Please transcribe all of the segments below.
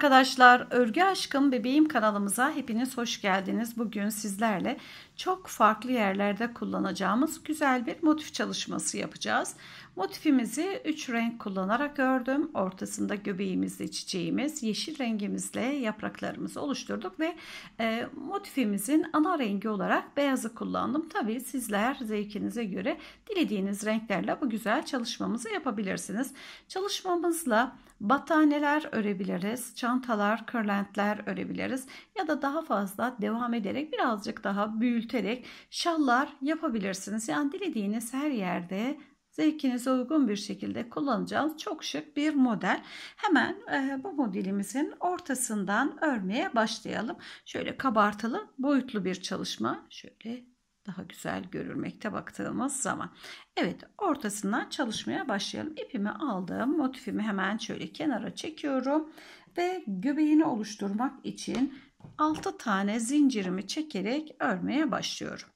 arkadaşlar, Örgü Aşkım Bebeğim kanalımıza hepiniz hoş geldiniz. Bugün sizlerle çok farklı yerlerde kullanacağımız güzel bir motif çalışması yapacağız. Motifimizi 3 renk kullanarak ördüm. Ortasında göbeğimizle çiçeğimiz, yeşil rengimizle yapraklarımızı oluşturduk ve e, motifimizin ana rengi olarak beyazı kullandım. Tabi sizler zevkinize göre dilediğiniz renklerle bu güzel çalışmamızı yapabilirsiniz. Çalışmamızla battaneler örebiliriz, çantalar, kırlentler örebiliriz ya da daha fazla devam ederek birazcık daha büyülterek şallar yapabilirsiniz. Yani dilediğiniz her yerde zevkinize uygun bir şekilde kullanacağınız çok şık bir model. Hemen e, bu modelimizin ortasından örmeye başlayalım. Şöyle kabartılı boyutlu bir çalışma. Şöyle daha güzel görülmekte baktığımız zaman. Evet ortasından çalışmaya başlayalım. İpimi aldım. Motifimi hemen şöyle kenara çekiyorum. Ve göbeğini oluşturmak için 6 tane zincirimi çekerek örmeye başlıyorum.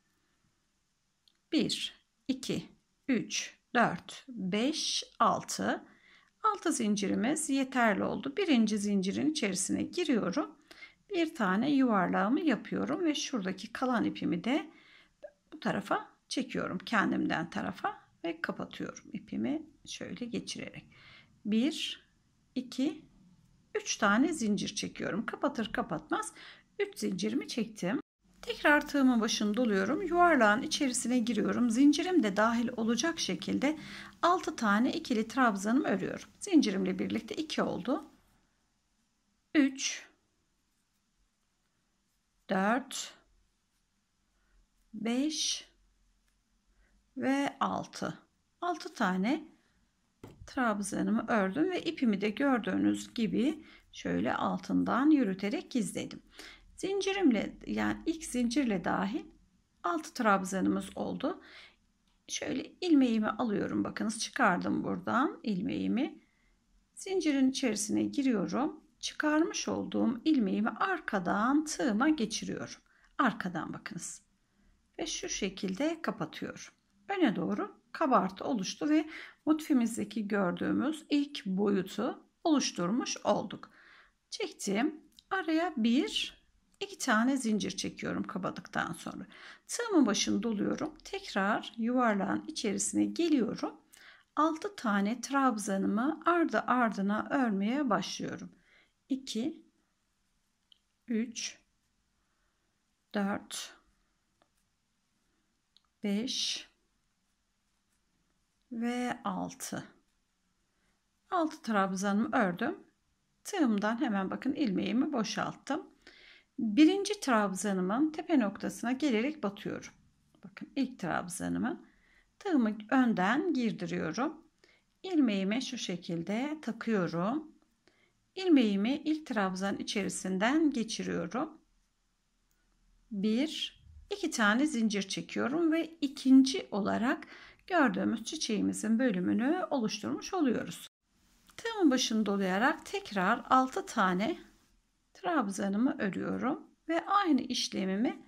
1, 2, 3, 4, 5, 6. 6 zincirimiz yeterli oldu. Birinci zincirin içerisine giriyorum. Bir tane yuvarlağımı yapıyorum ve şuradaki kalan ipimi de bu tarafa çekiyorum. Kendimden tarafa ve kapatıyorum ipimi şöyle geçirerek. 1, 2, 3 tane zincir çekiyorum. Kapatır kapatmaz 3 zincirimi çektim. Tekrar tığımın başını doluyorum. Yuvarlağın içerisine giriyorum. Zincirim de dahil olacak şekilde 6 tane ikili trabzanımı örüyorum. Zincirimle birlikte 2 oldu. 3 4 5 ve 6. 6 tane trabzanımı ördüm ve ipimi de gördüğünüz gibi şöyle altından yürüterek gizledim. Zincirimle yani ilk zincirle dahil 6 trabzanımız oldu. Şöyle ilmeğimi alıyorum. Bakınız çıkardım buradan ilmeğimi. Zincirin içerisine giriyorum. Çıkarmış olduğum ilmeğimi arkadan tığıma geçiriyorum. Arkadan bakınız. Ve şu şekilde kapatıyorum. Öne doğru kabartı oluştu ve motifimizdeki gördüğümüz ilk boyutu oluşturmuş olduk. Çektim. Araya bir 2 tane zincir çekiyorum kabadıktan sonra. Tığımın başını doluyorum. Tekrar yuvarlağın içerisine geliyorum. 6 tane trabzanımı ardı ardına örmeye başlıyorum. 2 3 4 5 ve 6 6 trabzanımı ördüm. Tığımdan hemen bakın ilmeğimi boşalttım. Birinci trabzanımın tepe noktasına gelerek batıyorum. Bakın ilk trabzanımı tığımı önden girdiriyorum. İlmeğimi şu şekilde takıyorum. İlmeğimi ilk trabzan içerisinden geçiriyorum. Bir, iki tane zincir çekiyorum ve ikinci olarak gördüğümüz çiçeğimizin bölümünü oluşturmuş oluyoruz. Tığımın başını dolayarak tekrar altı tane trabzanımı örüyorum ve aynı işlemimi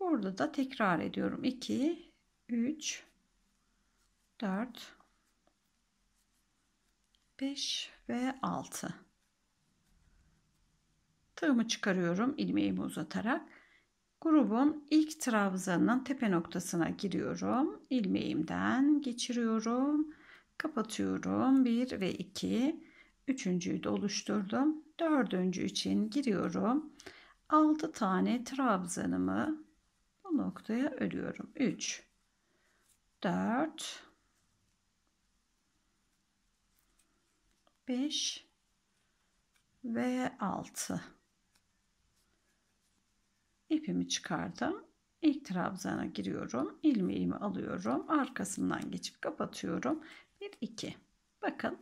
burada da tekrar ediyorum 2 3 4 5 ve 6 tığımı çıkarıyorum ilmeğimi uzatarak grubun ilk trabzanın tepe noktasına giriyorum ilmeğimden geçiriyorum kapatıyorum 1 ve 2 Üçüncüyü de oluşturdum. Dördüncü için giriyorum. Altı tane trabzanımı bu noktaya örüyorum. Üç, dört, beş ve altı. İpimi çıkardım. İlk trabzana giriyorum. ilmeğimi alıyorum. Arkasından geçip kapatıyorum. Bir iki. Bakın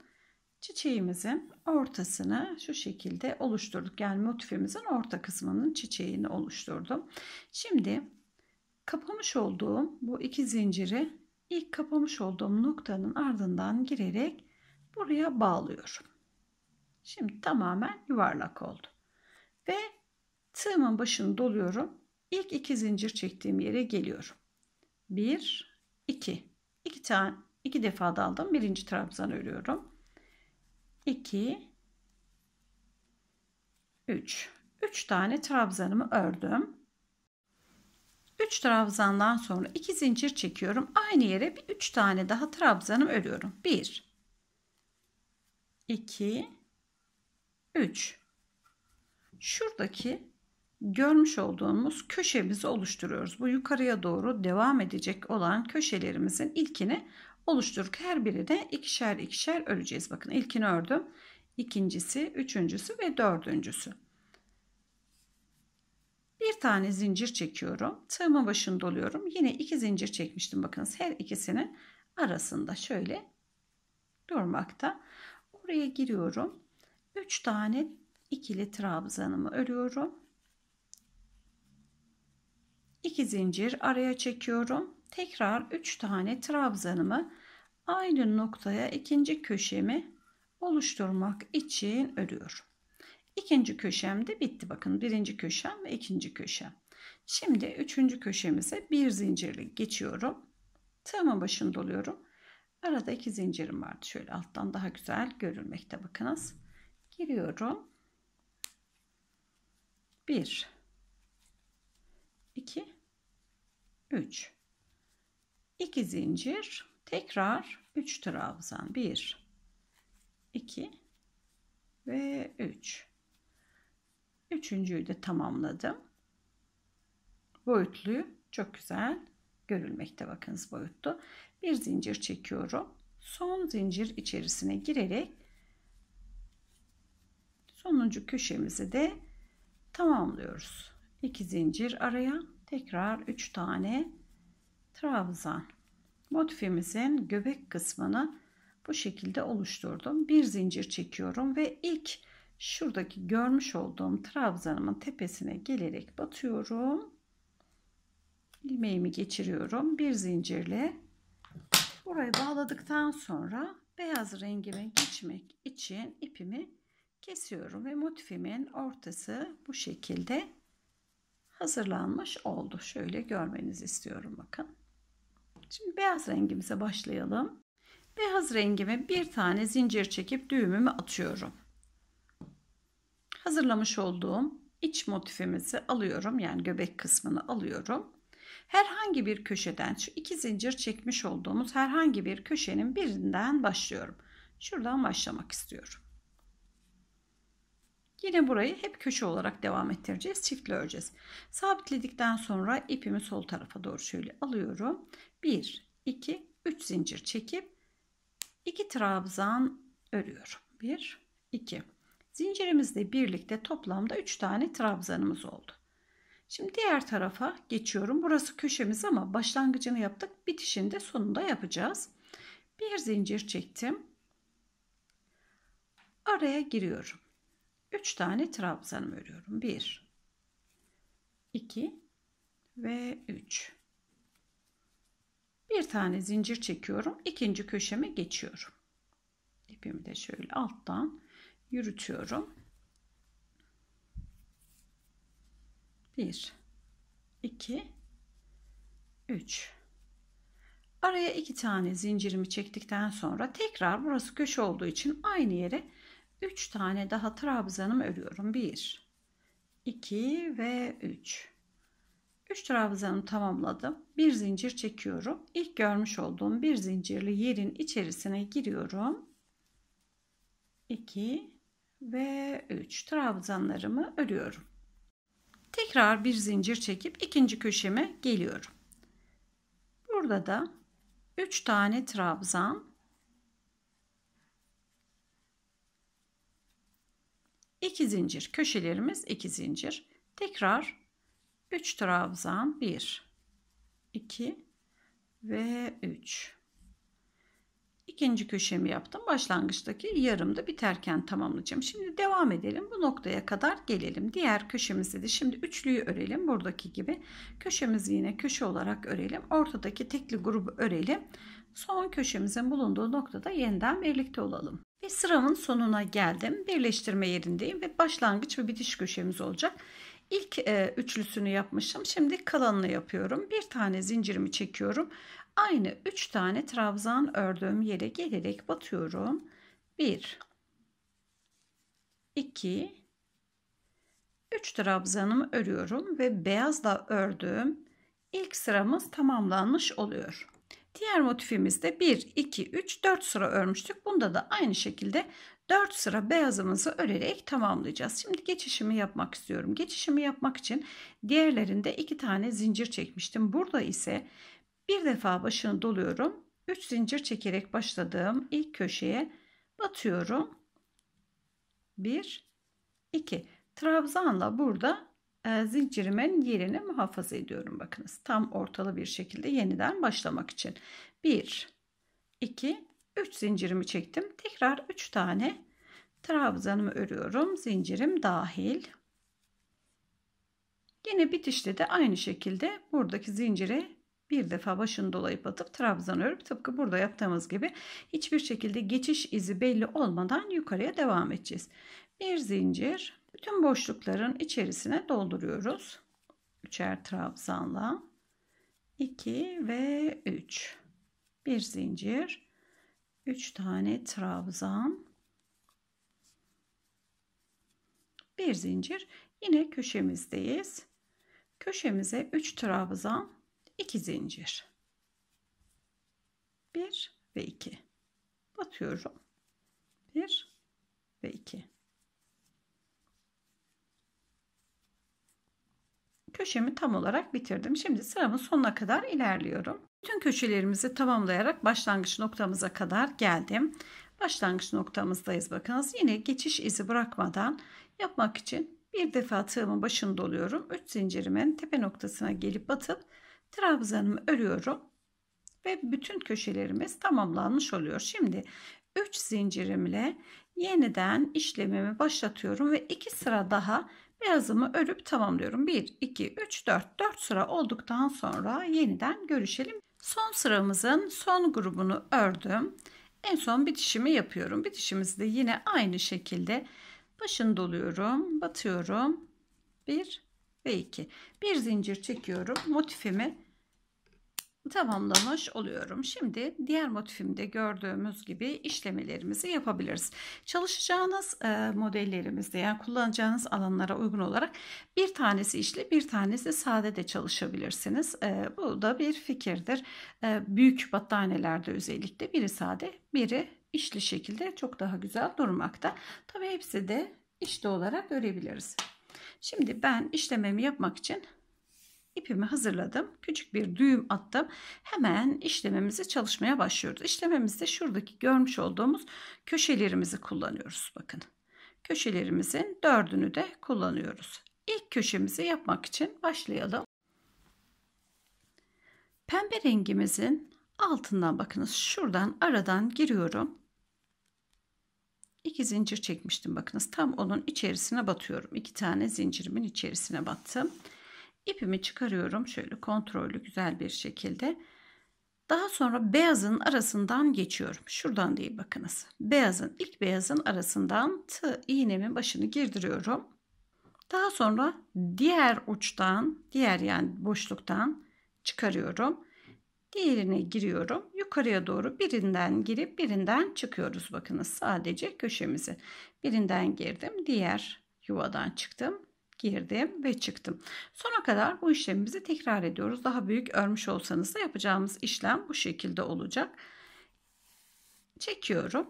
çiçeğimizin ortasını şu şekilde oluşturduk. Yani motifimizin orta kısmının çiçeğini oluşturdum. Şimdi kapamış olduğum bu iki zinciri ilk kapamış olduğum noktanın ardından girerek buraya bağlıyorum. Şimdi tamamen yuvarlak oldu. Ve tığımın başını doluyorum. İlk iki zincir çektiğim yere geliyorum. 1 2 2 tane iki defa daldım. Birinci trabzan örüyorum. 2 3 3 tane trabzanımı ördüm. 3 trabzandan sonra 2 zincir çekiyorum. Aynı yere bir 3 tane daha trabzanımı örüyorum. 1 2 3 Şuradaki görmüş olduğumuz köşemizi oluşturuyoruz. Bu yukarıya doğru devam edecek olan köşelerimizin ilkini oluşturduk. Her biri de ikişer ikişer öreceğiz. Bakın ilkini ördüm. ikincisi, üçüncüsü ve dördüncüsü. Bir tane zincir çekiyorum. Tığımın başını doluyorum. Yine iki zincir çekmiştim. Bakınız her ikisinin arasında şöyle durmakta. Oraya giriyorum. Üç tane ikili trabzanımı örüyorum. İki zincir araya çekiyorum tekrar 3 tane trabzanımı aynı noktaya ikinci köşemi oluşturmak için örüyorum. İkinci köşem de bitti. Bakın birinci köşem ve ikinci köşem. Şimdi üçüncü köşemize bir zincirli geçiyorum. Tığımın başını doluyorum. Arada iki zincirim vardı. Şöyle alttan daha güzel görülmekte bakınız. Giriyorum. 1 2 üç. 2 zincir tekrar 3 trabzan 1 2 ve 3 üçüncüyü de tamamladım Boyutlu, çok güzel görülmekte bakınız boyutlu bir zincir çekiyorum son zincir içerisine girerek sonuncu köşemizi de tamamlıyoruz 2 zincir araya tekrar 3 tane trabzan. Motifimizin göbek kısmını bu şekilde oluşturdum. Bir zincir çekiyorum ve ilk şuradaki görmüş olduğum trabzanımın tepesine gelerek batıyorum. Ilmeğimi geçiriyorum. Bir zincirle burayı bağladıktan sonra beyaz rengime geçmek için ipimi kesiyorum ve motifimin ortası bu şekilde hazırlanmış oldu. Şöyle görmenizi istiyorum bakın. Şimdi beyaz rengimize başlayalım. Beyaz rengime bir tane zincir çekip düğümümü atıyorum. Hazırlamış olduğum iç motifimizi alıyorum. Yani göbek kısmını alıyorum. Herhangi bir köşeden şu iki zincir çekmiş olduğumuz herhangi bir köşenin birinden başlıyorum. Şuradan başlamak istiyorum. Yine burayı hep köşe olarak devam ettireceğiz. çiftle öreceğiz. Sabitledikten sonra ipimi sol tarafa doğru şöyle alıyorum. 1, 2, 3 zincir çekip 2 trabzan örüyorum. 1, 2. Zincirimizle birlikte toplamda 3 tane trabzanımız oldu. Şimdi diğer tarafa geçiyorum. Burası köşemiz ama başlangıcını yaptık. Bitişini de sonunda yapacağız. Bir zincir çektim. Araya giriyorum. 3 tane trabzanım örüyorum. 1 2 ve 3. Bir tane zincir çekiyorum. ikinci köşeme geçiyorum. İpimi de şöyle alttan yürütüyorum. 1 2 3 Araya iki tane zincirimi çektikten sonra tekrar burası köşe olduğu için aynı yere 3 tane daha trabzanım örüyorum. 1 2 ve 3 3 trabzanımı tamamladım. Bir zincir çekiyorum. İlk görmüş olduğum bir zincirli yerin içerisine giriyorum. 2 ve 3 trabzanlarımı örüyorum. Tekrar bir zincir çekip ikinci köşeme geliyorum. Burada da 3 tane trabzan 2 zincir köşelerimiz 2 zincir tekrar 3 trabzan 1 2 ve 3 ikinci köşemi yaptım başlangıçtaki yarımda biterken tamamlayacağım şimdi devam edelim bu noktaya kadar gelelim diğer köşemizi de şimdi üçlüyü örelim buradaki gibi köşemizi yine köşe olarak örelim ortadaki tekli grubu örelim son köşemizin bulunduğu noktada yeniden birlikte olalım. Ve sıramın sonuna geldim. Birleştirme yerindeyim ve başlangıç ve bitiş köşemiz olacak. İlk e, üçlüsünü yapmışım. Şimdi kalanını yapıyorum. Bir tane zincirimi çekiyorum. Aynı üç tane trabzan ördüğüm yere gelerek batıyorum. 1 2 3 trabzanımı örüyorum ve beyazla ördüğüm ilk sıramız tamamlanmış oluyor. Diğer motifimizde 1, 2, 3, 4 sıra örmüştük. Bunda da aynı şekilde 4 sıra beyazımızı örerek tamamlayacağız. Şimdi geçişimi yapmak istiyorum. Geçişimi yapmak için diğerlerinde 2 tane zincir çekmiştim. Burada ise bir defa başını doluyorum. 3 zincir çekerek başladığım ilk köşeye batıyorum. 1 2 Trabzanla burada e, zincirimin yerini muhafaza ediyorum. Bakınız tam ortalı bir şekilde yeniden başlamak için. 1, 2, 3 zincirimi çektim. Tekrar 3 tane trabzanımı örüyorum. Zincirim dahil. Yine bitişte de aynı şekilde buradaki zinciri bir defa başını dolayıp atıp trabzan örüp tıpkı burada yaptığımız gibi hiçbir şekilde geçiş izi belli olmadan yukarıya devam edeceğiz. Bir zincir, Tüm boşlukların içerisine dolduruyoruz. Üçer trabzanla 2 ve 3 bir zincir 3 tane trabzan bir zincir yine köşemizdeyiz köşemize 3 trabzan 2 zincir 1 ve 2 batıyorum 1 ve 2 köşemi tam olarak bitirdim. Şimdi sıramın sonuna kadar ilerliyorum. Bütün köşelerimizi tamamlayarak başlangıç noktamıza kadar geldim. Başlangıç noktamızdayız bakınız. Yine geçiş izi bırakmadan yapmak için bir defa tığımın başını doluyorum. 3 zincirimin tepe noktasına gelip batıp trabzanımı örüyorum. Ve bütün köşelerimiz tamamlanmış oluyor. Şimdi 3 zincirimle yeniden işlemimi başlatıyorum ve 2 sıra daha Yazımı örüp tamamlıyorum. 1, 2, 3, 4. 4 sıra olduktan sonra yeniden görüşelim. Son sıramızın son grubunu ördüm. En son bitişimi yapıyorum. Bitişimizi de yine aynı şekilde başını doluyorum, batıyorum. 1 ve 2. Bir zincir çekiyorum. Motifimi tamamlamış oluyorum. Şimdi diğer motifimde gördüğümüz gibi işlemelerimizi yapabiliriz. Çalışacağınız e, modellerimizde yani kullanacağınız alanlara uygun olarak bir tanesi işli bir tanesi sade de çalışabilirsiniz. E, bu da bir fikirdir. E, büyük battaniyelerde özellikle biri sade biri işli şekilde çok daha güzel durmakta. Tabi hepsi de işli olarak örebiliriz. Şimdi ben işlememi yapmak için ipimi hazırladım. Küçük bir düğüm attım. Hemen işlemimizi çalışmaya başlıyoruz. İşlememizde şuradaki görmüş olduğumuz köşelerimizi kullanıyoruz. Bakın köşelerimizin dördünü de kullanıyoruz. İlk köşemizi yapmak için başlayalım. Pembe rengimizin altından bakınız şuradan aradan giriyorum. İki zincir çekmiştim bakınız tam onun içerisine batıyorum. İki tane zincirimin içerisine battım. İpimi çıkarıyorum şöyle kontrollü güzel bir şekilde. Daha sonra beyazın arasından geçiyorum. Şuradan değil bakınız. Beyazın ilk beyazın arasından tığ iğnemin başını girdiriyorum. Daha sonra diğer uçtan, diğer yani boşluktan çıkarıyorum. Diğerine giriyorum. Yukarıya doğru birinden girip birinden çıkıyoruz. Bakınız sadece köşemizi. Birinden girdim, diğer yuvadan çıktım girdim ve çıktım. Sona kadar bu işlemimizi tekrar ediyoruz. Daha büyük örmüş olsanız da yapacağımız işlem bu şekilde olacak. Çekiyorum.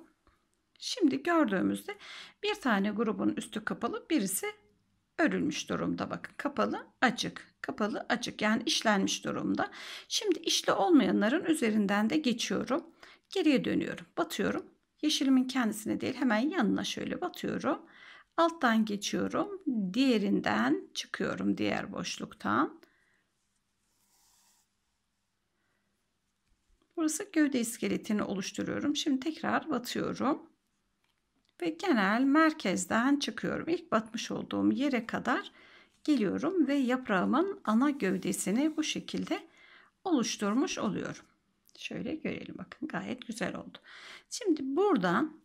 Şimdi gördüğümüzde bir tane grubun üstü kapalı birisi örülmüş durumda bakın kapalı açık kapalı açık yani işlenmiş durumda şimdi işli olmayanların üzerinden de geçiyorum geriye dönüyorum batıyorum yeşilimin kendisine değil hemen yanına şöyle batıyorum Alttan geçiyorum. Diğerinden çıkıyorum diğer boşluktan. Burası gövde iskeletini oluşturuyorum. Şimdi tekrar batıyorum. Ve genel merkezden çıkıyorum. ilk batmış olduğum yere kadar geliyorum ve yaprağımın ana gövdesini bu şekilde oluşturmuş oluyorum. Şöyle görelim bakın gayet güzel oldu. Şimdi buradan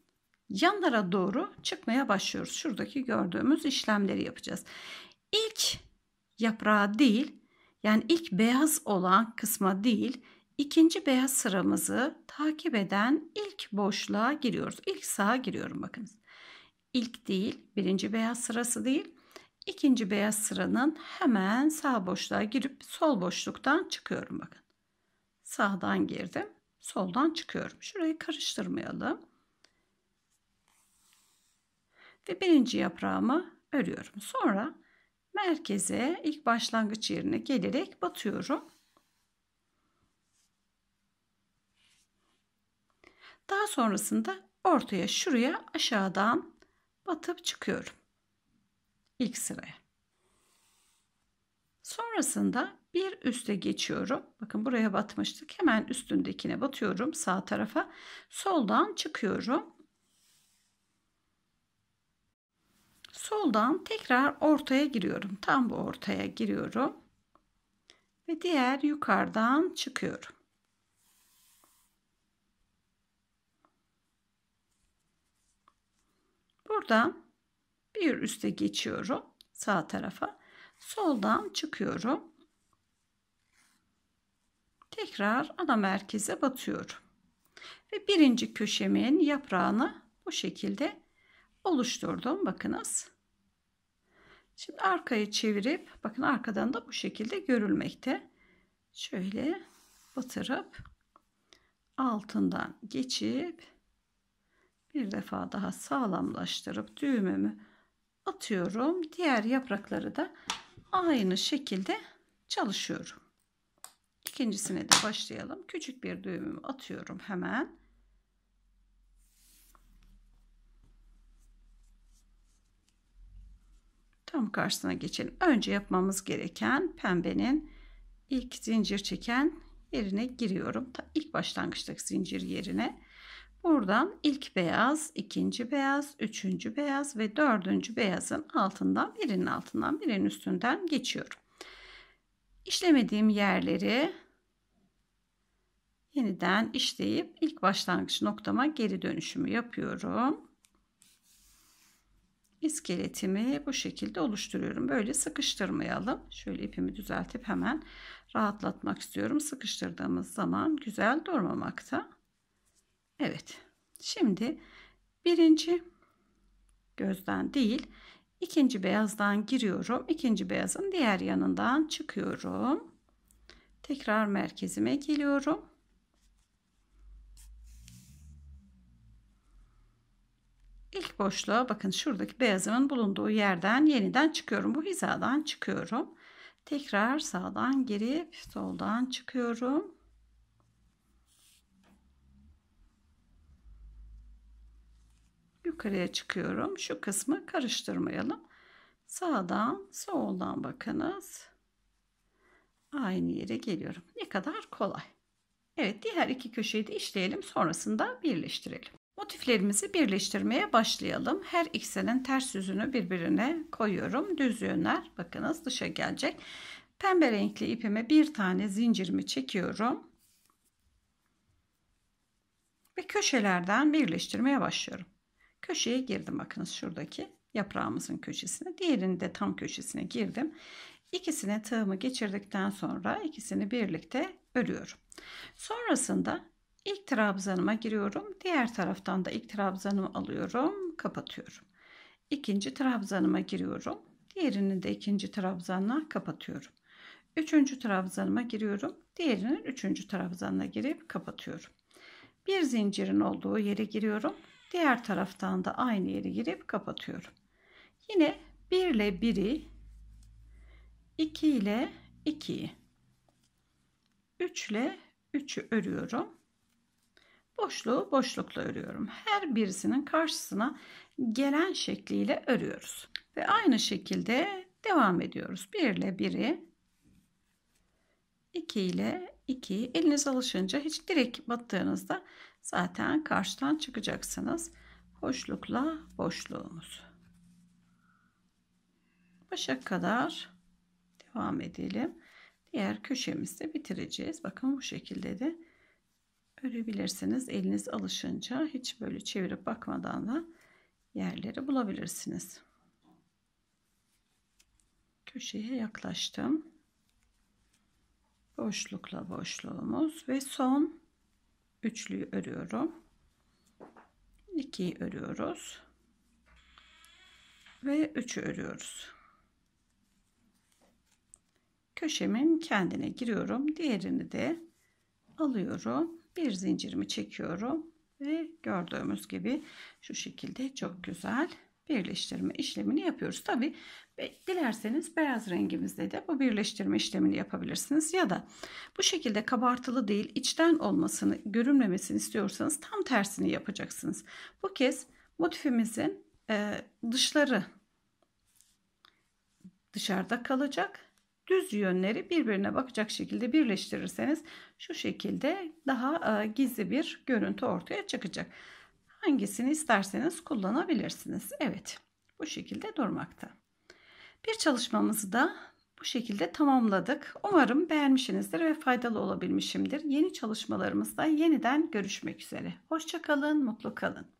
yanlara doğru çıkmaya başlıyoruz. Şuradaki gördüğümüz işlemleri yapacağız. İlk yaprağa değil yani ilk beyaz olan kısma değil ikinci beyaz sıramızı takip eden ilk boşluğa giriyoruz. İlk sağa giriyorum bakınız. İlk değil birinci beyaz sırası değil ikinci beyaz sıranın hemen sağ boşluğa girip sol boşluktan çıkıyorum bakın. Sağdan girdim soldan çıkıyorum. Şurayı karıştırmayalım ve birinci yaprağımı örüyorum. Sonra merkeze ilk başlangıç yerine gelerek batıyorum. Daha sonrasında ortaya şuraya aşağıdan batıp çıkıyorum. İlk sıraya. Sonrasında bir üste geçiyorum. Bakın buraya batmıştık. Hemen üstündekine batıyorum sağ tarafa. Soldan çıkıyorum. Soldan tekrar ortaya giriyorum. Tam bu ortaya giriyorum. Ve diğer yukarıdan çıkıyorum. Buradan bir üste geçiyorum sağ tarafa. Soldan çıkıyorum. Tekrar ana merkeze batıyorum. Ve birinci köşemin yaprağını bu şekilde oluşturdum. Bakınız. Şimdi arkayı çevirip bakın arkadan da bu şekilde görülmekte. Şöyle batırıp altından geçip bir defa daha sağlamlaştırıp düğümümü atıyorum. Diğer yaprakları da aynı şekilde çalışıyorum. İkincisine de başlayalım. Küçük bir düğümümü atıyorum hemen. karşısına geçelim. Önce yapmamız gereken pembenin ilk zincir çeken yerine giriyorum. İlk başlangıçtaki zincir yerine. Buradan ilk beyaz, ikinci beyaz, üçüncü beyaz ve dördüncü beyazın altından birinin altından birinin üstünden geçiyorum. İşlemediğim yerleri yeniden işleyip ilk başlangıç noktama geri dönüşümü yapıyorum iskeletimi bu şekilde oluşturuyorum. Böyle sıkıştırmayalım. Şöyle ipimi düzeltip hemen rahatlatmak istiyorum. Sıkıştırdığımız zaman güzel durmamakta. Evet. Şimdi birinci gözden değil ikinci beyazdan giriyorum. İkinci beyazın diğer yanından çıkıyorum. Tekrar merkezime geliyorum. İlk boşluğa bakın şuradaki beyazımın bulunduğu yerden yeniden çıkıyorum. Bu hizadan çıkıyorum. Tekrar sağdan girip soldan çıkıyorum. Yukarıya çıkıyorum. Şu kısmı karıştırmayalım. Sağdan soldan bakınız. Aynı yere geliyorum. Ne kadar kolay. Evet diğer iki köşeyi de işleyelim. Sonrasında birleştirelim. Motiflerimizi birleştirmeye başlayalım. Her ikselin ters yüzünü birbirine koyuyorum. Düz yönler bakınız dışa gelecek. Pembe renkli ipime bir tane zincirimi çekiyorum. Ve köşelerden birleştirmeye başlıyorum. Köşeye girdim bakınız şuradaki yaprağımızın köşesine. Diğerini de tam köşesine girdim. İkisine tığımı geçirdikten sonra ikisini birlikte örüyorum. Sonrasında İlk trabzanıma giriyorum. Diğer taraftan da ilk trabzanımı alıyorum. Kapatıyorum. İkinci trabzanıma giriyorum. Diğerini de ikinci trabzanla kapatıyorum. Üçüncü trabzanıma giriyorum. Diğerinin üçüncü trabzanla girip kapatıyorum. Bir zincirin olduğu yere giriyorum. Diğer taraftan da aynı yere girip kapatıyorum. Yine 1 ile 1'i 2 ile 2'yi 3 ile 3'ü örüyorum boşluğu boşlukla örüyorum. Her birisinin karşısına gelen şekliyle örüyoruz. Ve aynı şekilde devam ediyoruz. 1 ile 1'i 2 ile 2'yi eliniz alışınca hiç direk battığınızda zaten karşıdan çıkacaksınız. Boşlukla boşluğumuz. Başa kadar devam edelim. Diğer köşemizde bitireceğiz. Bakın bu şekilde de örebilirsiniz. Eliniz alışınca hiç böyle çevirip bakmadan da yerleri bulabilirsiniz. Köşeye yaklaştım. Boşlukla boşluğumuz ve son üçlüyü örüyorum. İkiyi örüyoruz. Ve üçü örüyoruz. Köşemin kendine giriyorum. Diğerini de alıyorum bir zincirimi çekiyorum ve gördüğümüz gibi şu şekilde çok güzel birleştirme işlemini yapıyoruz. Tabi dilerseniz beyaz rengimizde de bu birleştirme işlemini yapabilirsiniz ya da bu şekilde kabartılı değil içten olmasını görünmemesini istiyorsanız tam tersini yapacaksınız. Bu kez motifimizin e, dışları dışarıda kalacak düz yönleri birbirine bakacak şekilde birleştirirseniz şu şekilde daha e, gizli bir görüntü ortaya çıkacak. Hangisini isterseniz kullanabilirsiniz. Evet bu şekilde durmakta. Bir çalışmamızı da bu şekilde tamamladık. Umarım beğenmişsinizdir ve faydalı olabilmişimdir. Yeni çalışmalarımızda yeniden görüşmek üzere. Hoşçakalın, mutlu kalın.